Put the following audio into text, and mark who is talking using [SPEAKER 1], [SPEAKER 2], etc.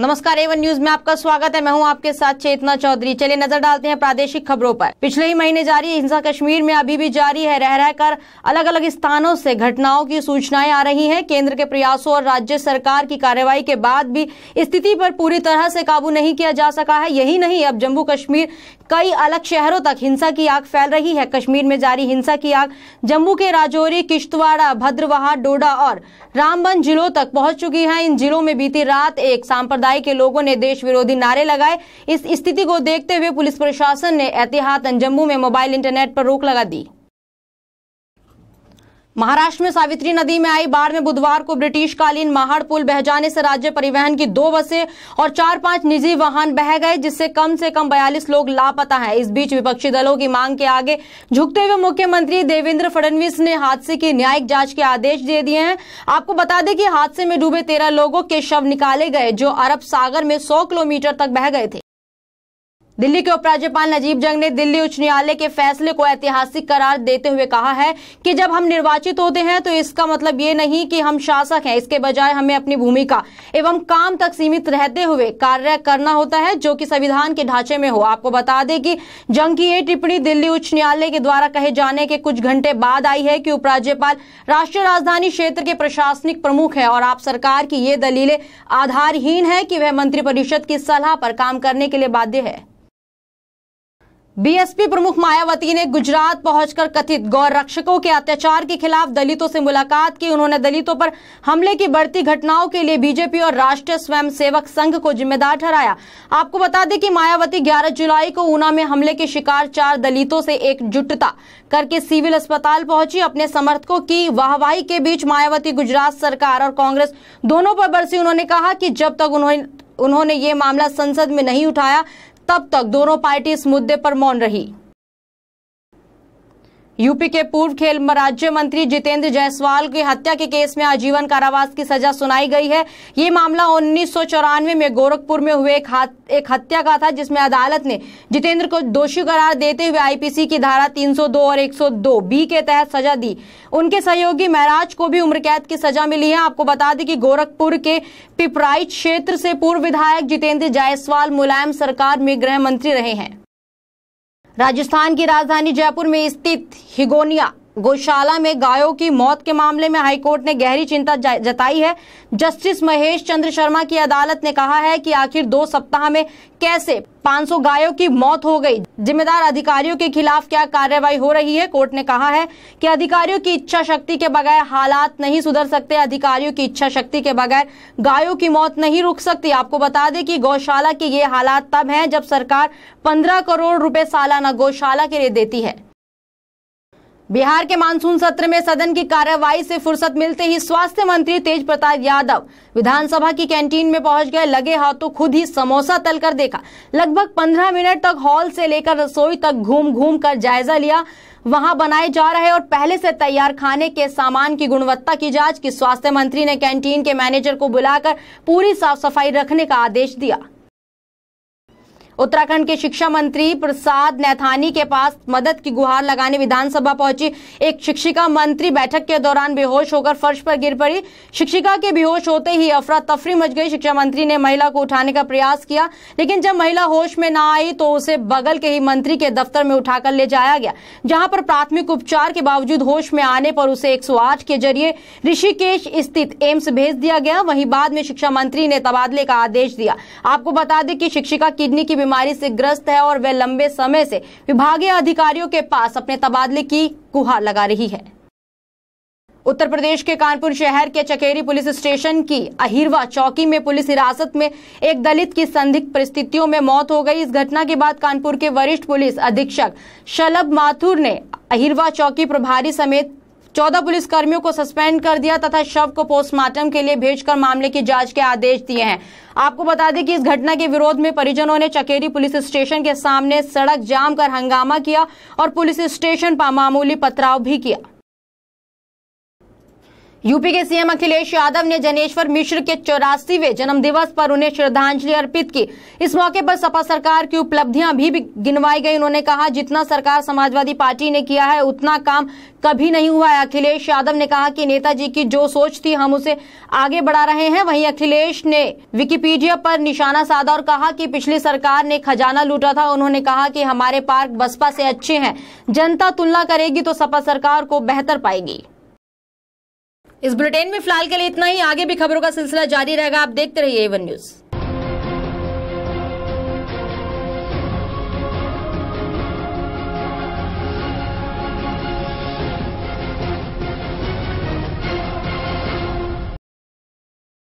[SPEAKER 1] नमस्कार Avon news में आपका स्वागत है मैं हूं आपके साथ चेतना चौधरी चलिए नजर डालते हैं प्रादेशिक खबरों पर पिछले ही महीने जारी हिंसा कश्मीर में अभी भी जारी है रह रहकर अलग अलग स्थानों से घटनाओं की सूचनाएं आ रही हैं केंद्र के प्रयासों और राज्य सरकार की कार्यवाही के बाद भी स्थिति पर पूरी तरह से काबू नहीं किया जा सका है यही नहीं अब जम्मू कश्मीर कई अलग शहरों तक हिंसा की आग फैल रही है कश्मीर में जारी हिंसा की आग जम्मू के राजौरी किश्तवाड़ा भद्रवाहा डोडा और रामबन जिलों तक पहुंच चुकी है इन जिलों में बीती रात एक सांप्रदायिक समुदाय के लोगों ने देश विरोधी नारे लगाए इस स्थिति को देखते हुए पुलिस प्रशासन ने एहतियात जम्मू में मोबाइल इंटरनेट पर रोक लगा दी महाराष्ट्र में सावित्री नदी में आई बाढ़ में बुधवार को ब्रिटिश कालीन महाड़ पुल बह जाने से राज्य परिवहन की दो बसें और चार पांच निजी वाहन बह गए जिससे कम से कम 42 लोग लापता हैं इस बीच विपक्षी दलों की मांग के आगे झुकते हुए मुख्यमंत्री देवेंद्र फडणवीस ने हादसे की न्यायिक जांच के आदेश दे दिए हैं आपको बता दें कि हादसे में डूबे तेरह लोगों के शव निकाले गए जो अरब सागर में सौ किलोमीटर तक बह गए थे दिल्ली के उपराज्यपाल नजीब जंग ने दिल्ली उच्च न्यायालय के फैसले को ऐतिहासिक करार देते हुए कहा है कि जब हम निर्वाचित होते हैं तो इसका मतलब ये नहीं कि हम शासक हैं इसके बजाय हमें अपनी भूमिका एवं काम तक सीमित रहते हुए कार्य करना होता है जो कि संविधान के ढांचे में हो आपको बता दें कि जंग की ये टिप्पणी दिल्ली उच्च न्यायालय के द्वारा कहे जाने के कुछ घंटे बाद आई है कि उपराज्यपाल राष्ट्रीय राजधानी क्षेत्र के प्रशासनिक प्रमुख है और आप सरकार की ये दलीलें आधारहीन है कि वह मंत्रिपरिषद की सलाह पर काम करने के लिए बाध्य है बीएसपी प्रमुख मायावती ने गुजरात पहुंचकर कथित गौर रक्षकों के अत्याचार के खिलाफ दलितों से मुलाकात की उन्होंने दलितों पर हमले की बढ़ती घटनाओं के लिए बीजेपी और राष्ट्रीय स्वयंसेवक संघ को जिम्मेदार ठहराया आपको बता दें कि मायावती 11 जुलाई को ऊना में हमले के शिकार चार दलितों से एकजुटता करके सिविल अस्पताल पहुंची अपने समर्थकों की वाहवाही के बीच मायावती गुजरात सरकार और कांग्रेस दोनों पर बरसी उन्होंने कहा की जब तक उन्होंने उन्होंने ये मामला संसद में नहीं उठाया तब तक दोनों पार्टी इस मुद्दे पर मौन रही यूपी के पूर्व खेल राज्य मंत्री जितेंद्र जायसवाल की हत्या के केस में आजीवन कारावास की सजा सुनाई गई है ये मामला उन्नीस में गोरखपुर में हुए एक, एक हत्या का था जिसमें अदालत ने जितेंद्र को दोषी करार देते हुए आईपीसी की धारा 302 और 102 बी के तहत सजा दी उनके सहयोगी महराज को भी उम्र कैद की सजा मिली है आपको बता दें कि गोरखपुर के पिपराइच क्षेत्र से पूर्व विधायक जितेंद्र जायसवाल मुलायम सरकार में गृह मंत्री रहे हैं राजस्थान की राजधानी जयपुर में स्थित हिगोनिया गौशाला में गायों की मौत के मामले में हाईकोर्ट ने गहरी चिंता जताई है जस्टिस महेश चंद्र शर्मा की अदालत ने कहा है कि आखिर दो सप्ताह में कैसे 500 गायों की मौत हो गई जिम्मेदार अधिकारियों के खिलाफ क्या कार्रवाई हो रही है कोर्ट ने कहा है कि अधिकारियों की इच्छा शक्ति के बगैर हालात नहीं सुधर सकते अधिकारियों की इच्छा शक्ति के बगैर गायों की मौत नहीं रुक सकती आपको बता दें कि गौशाला के ये हालात तब है जब सरकार पंद्रह करोड़ रूपए सालाना गौशाला के लिए देती है बिहार के मानसून सत्र में सदन की कार्यवाही से फुर्सत मिलते ही स्वास्थ्य मंत्री तेज प्रताप यादव विधानसभा की कैंटीन में पहुंच गए लगे हाथों तो खुद ही समोसा तल कर देखा लगभग पंद्रह मिनट तक हॉल से लेकर रसोई तक घूम घूम कर जायजा लिया वहां बनाए जा रहे और पहले से तैयार खाने के सामान की गुणवत्ता की जांच की स्वास्थ्य मंत्री ने कैंटीन के मैनेजर को बुलाकर पूरी साफ सफाई रखने का आदेश दिया उत्तराखंड के शिक्षा मंत्री प्रसाद नैथानी के पास मदद की गुहार लगाने विधानसभा पहुंची एक शिक्षिका मंत्री बैठक के दौरान बेहोश होकर फर्श पर गिर पड़ी शिक्षिका के बेहोश होते ही अफरा तफरी मच गई शिक्षा मंत्री ने महिला को उठाने का प्रयास किया लेकिन जब महिला होश में ना आई तो उसे बगल के ही मंत्री के दफ्तर में उठाकर ले जाया गया जहां पर प्राथमिक उपचार के बावजूद होश में आने पर उसे एक के जरिए ऋषिकेश स्थित एम्स भेज दिया गया वहीं बाद में शिक्षा मंत्री ने तबादले का आदेश दिया आपको बता दें कि शिक्षिका किडनी की बीमारी से ग्रस्त है और वह लंबे समय से विभागीय अधिकारियों के पास अपने तबादले की गुहार लगा रही है उत्तर प्रदेश के कानपुर शहर के चकेरी पुलिस स्टेशन की अहिरवा चौकी में पुलिस हिरासत में एक दलित की संदिग्ध परिस्थितियों में मौत हो गई इस घटना के बाद कानपुर के वरिष्ठ पुलिस अधीक्षक शलभ माथुर ने अहिरवा चौकी प्रभारी समेत चौदह पुलिसकर्मियों को सस्पेंड कर दिया तथा शव को पोस्टमार्टम के लिए भेजकर मामले की जांच के आदेश दिए हैं आपको बता दें कि इस घटना के विरोध में परिजनों ने चकेरी पुलिस स्टेशन के सामने सड़क जाम कर हंगामा किया और पुलिस स्टेशन पर मामूली पथराव भी किया यूपी के सीएम अखिलेश यादव ने जनेश्वर मिश्र के चौरासीवे जन्म दिवस पर उन्हें श्रद्धांजलि अर्पित की इस मौके पर सपा सरकार की उपलब्धियां भी गिनवाई गई उन्होंने कहा जितना सरकार समाजवादी पार्टी ने किया है उतना काम कभी नहीं हुआ है अखिलेश यादव ने कहा कि नेताजी की जो सोच थी हम उसे आगे बढ़ा रहे हैं वहीं अखिलेश ने विकिपीडिया पर निशाना साधा और कहा कि पिछली सरकार ने खजाना लूटा था उन्होंने कहा कि हमारे पार्क बसपा से अच्छे हैं जनता तुलना करेगी तो सपा सरकार को बेहतर पाएगी इस बुलेटिन में फिलहाल के लिए इतना ही आगे भी खबरों का सिलसिला जारी रहेगा आप देखते रहिए एवन न्यूज़